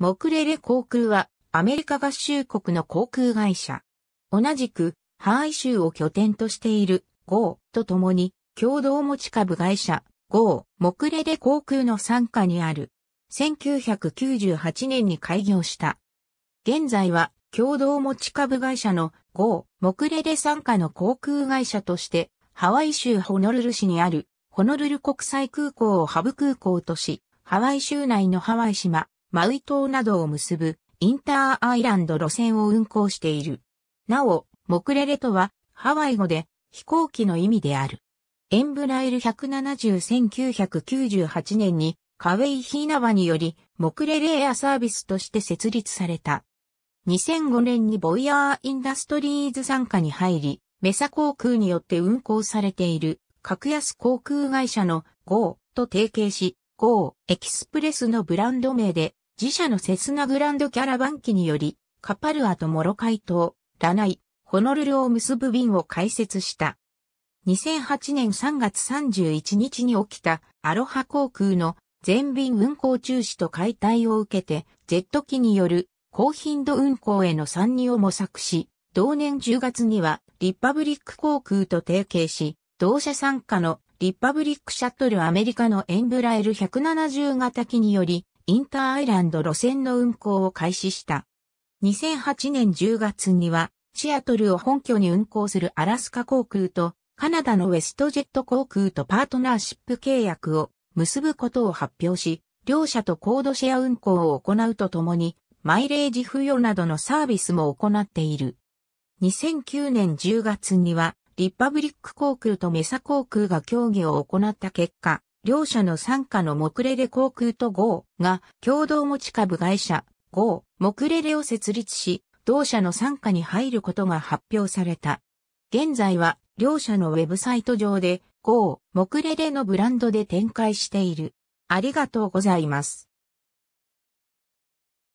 モクレレ航空はアメリカ合衆国の航空会社。同じくハワイ州を拠点としている GO と共に共同持ち株会社 GO モクレレ航空の傘下にある1998年に開業した。現在は共同持ち株会社の GO モクレレ傘下の航空会社としてハワイ州ホノルル市にあるホノルル国際空港をハブ空港とし、ハワイ州内のハワイ島、マウイ島などを結ぶインターアイランド路線を運行している。なお、モクレレとはハワイ語で飛行機の意味である。エンブライル170-1998年にカウェイヒーナワによりモクレレエアサービスとして設立された。2005年にボイヤーインダストリーズ参加に入り、メサ航空によって運航されている格安航空会社の GO と提携し、GO エキスプレスのブランド名で自社のセスナグランドキャラバン機により、カパルアとモロカイ島、ラナイ、ホノルルを結ぶ便を開設した。2008年3月31日に起きたアロハ航空の全便運航中止と解体を受けて、ジェット機による高頻度運航への参入を模索し、同年10月にはリッパブリック航空と提携し、同社参加のリッパブリックシャトルアメリカのエンブラエル170型機により、インターアイランド路線の運行を開始した。2008年10月には、シアトルを本拠に運行するアラスカ航空と、カナダのウェストジェット航空とパートナーシップ契約を結ぶことを発表し、両社とコードシェア運行を行うとともに、マイレージ付与などのサービスも行っている。2009年10月には、リパブリック航空とメサ航空が協議を行った結果、両社の傘下のモクレレ航空と GO が共同持ち株会社 GO モクレレを設立し、同社の傘下に入ることが発表された。現在は両社のウェブサイト上で GO モクレレのブランドで展開している。ありがとうございます。